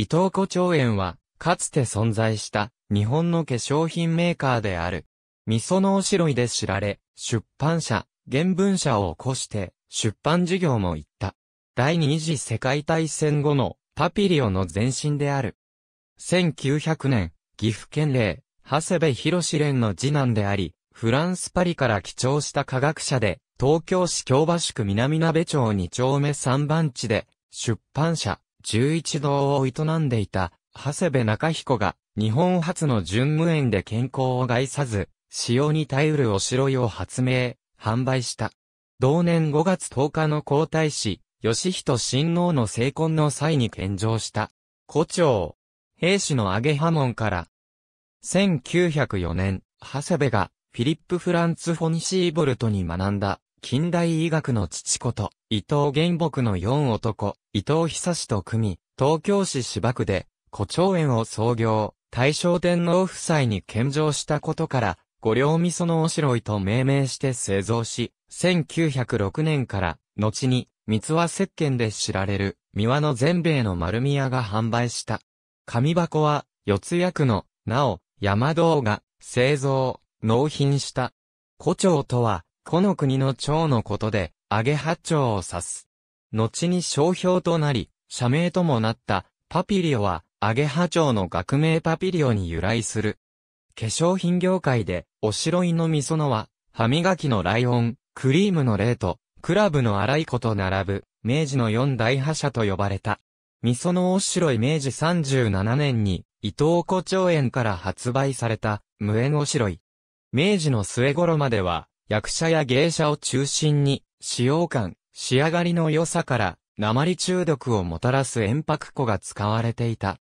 伊藤湖町園は、かつて存在した日本の化粧品メーカーである。味噌のおしろいで知られ、出版社、原文社を起こして出版事業も行った。第二次世界大戦後のパピリオの前身である。1900年、岐阜県令、長谷部博士連の次男であり、フランスパリから帰庁した科学者で、東京市京橋区南鍋町2丁目3番地で、出版社、十一堂を営んでいた、長谷部中彦が、日本初の純無園で健康を害さず、使用に耐えうるおしろいを発明、販売した。同年5月10日の皇太子、義人親王の成婚の際に献上した。古町、兵士の揚げ波紋から。1904年、長谷部が、フィリップ・フランツ・フォニシーボルトに学んだ、近代医学の父こと、伊藤玄木の四男、伊藤久志と組み、東京市芝区で、古蝶園を創業、大正天皇夫妻に献上したことから、五両味噌のおしろいと命名して製造し、1906年から、後に、三輪石鹸で知られる、三輪の全米の丸宮が販売した。紙箱は、四つ役の、なお、山道が、製造、納品した。古蝶とは、この国の蝶のことで、アゲハ蝶を指す。後に商標となり、社名ともなった、パピリオは、アゲハ蝶の学名パピリオに由来する。化粧品業界で、おしろいのみそのは、歯磨きのライオン、クリームのレート、クラブの荒い子と並ぶ、明治の四大覇者と呼ばれた。みそのおしろい明治37年に、伊藤古町園から発売された、無縁おしろい。明治の末頃までは、役者や芸者を中心に、使用感、仕上がりの良さから、鉛中毒をもたらす塩白粉が使われていた。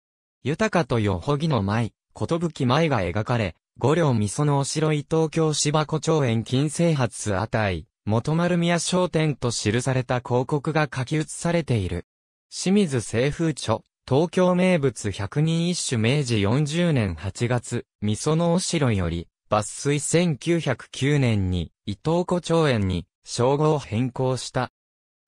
豊かとよほぎの舞、ことぶき舞が描かれ、五両味噌のお城い東京芝古町園金生発あたい、元丸宮商店と記された広告が書き写されている。清水清風著、東京名物百人一首明治40年8月、味噌のお城より、抜粋1909年に伊東湖町園に称号を変更した。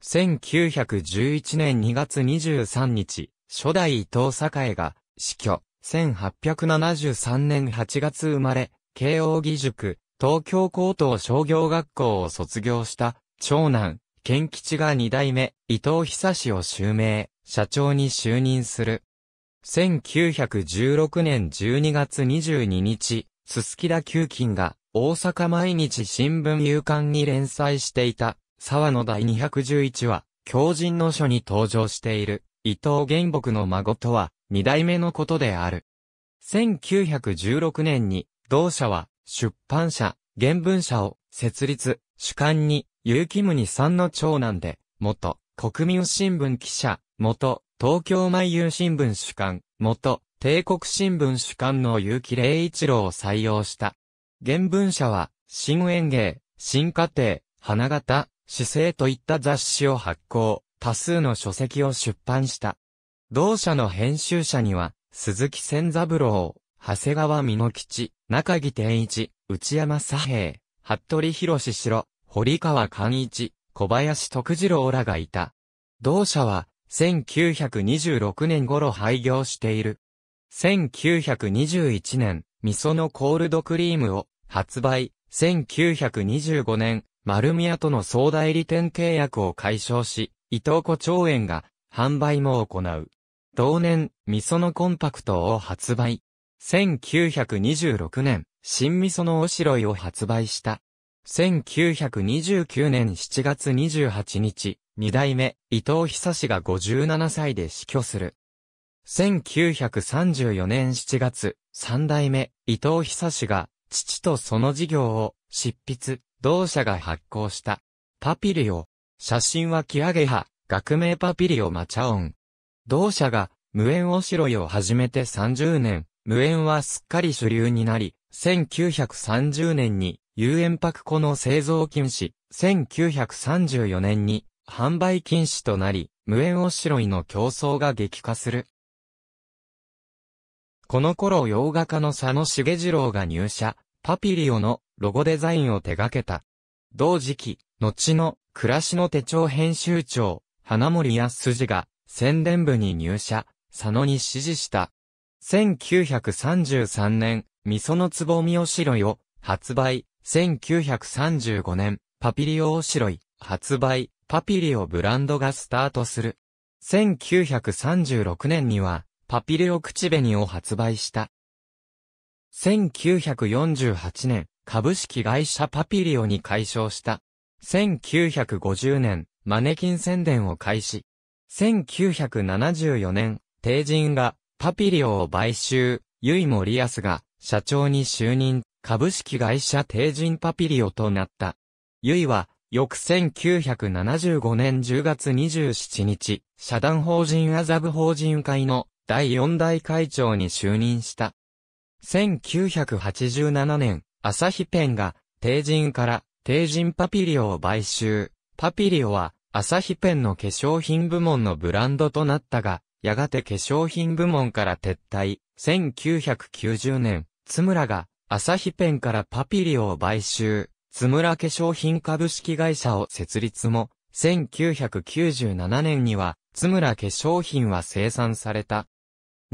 1911年2月23日、初代伊藤栄が死去。1873年8月生まれ、慶応義塾、東京高等商業学校を卒業した、長男、賢吉が二代目、伊藤久志を襲名、社長に就任する。1916年12月22日、すすきら球菌が、大阪毎日新聞夕刊に連載していた、沢の第211話、狂人の書に登場している、伊藤玄木の孫とは、二代目のことである。1916年に、同社は、出版社、原文社を、設立、主幹に、結城二さんの長男で、元、国民新聞記者、元、東京毎夕新聞主幹、元、帝国新聞主管の結城霊一郎を採用した。原文社は、新園芸、新家庭、花形、姿勢といった雑誌を発行、多数の書籍を出版した。同社の編集者には、鈴木千三郎、長谷川美吉、中木天一、内山佐平、服部博士城、堀川寛一、小林徳次郎らがいた。同社は、1926年頃廃業している。1921年、味噌のコールドクリームを発売。1925年、丸宮との総代理店契約を解消し、伊藤古町園が販売も行う。同年、味噌のコンパクトを発売。1926年、新味噌のおしろいを発売した。1929年7月28日、二代目、伊藤久志が57歳で死去する。1934年7月、三代目、伊藤久志が、父とその事業を、執筆、同社が発行した。パピリオ。写真はキアゲハ、学名パピリオマチャオン。同社が、無縁おしろいを始めて30年、無縁はすっかり主流になり、1930年に、有塩パク粉の製造禁止、1934年に、販売禁止となり、無縁おしろいの競争が激化する。この頃洋画家の佐野茂次郎が入社、パピリオのロゴデザインを手掛けた。同時期、後の暮らしの手帳編集長、花森康筋が宣伝部に入社、佐野に指示した。1933年、味噌のつぼみおしろいを発売、1935年、パピリオおしろい発売、パピリオブランドがスタートする。1936年には、パピレオ口紅を発売した。1948年、株式会社パピリオに解消した。1950年、マネキン宣伝を開始。1974年、帝人がパピリオを買収、ユイ・モリアスが社長に就任、株式会社帝人パピリオとなった。ユイは、翌1975年10月27日、社団法人アザブ法人会の第四代会長に就任した。1987年、朝日ペンが、帝人から帝人パピリオを買収。パピリオは、朝日ペンの化粧品部門のブランドとなったが、やがて化粧品部門から撤退。1990年、津村が、朝日ペンからパピリオを買収。津村化粧品株式会社を設立も、1997年には、津村化粧品は生産された。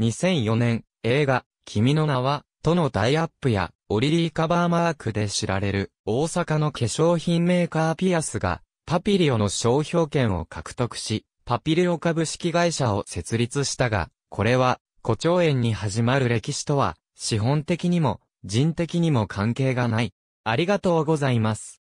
2004年、映画、君の名は、とのタイアップや、オリリーカバーマークで知られる、大阪の化粧品メーカーピアスが、パピリオの商標権を獲得し、パピリオ株式会社を設立したが、これは、古兆園に始まる歴史とは、資本的にも、人的にも関係がない。ありがとうございます。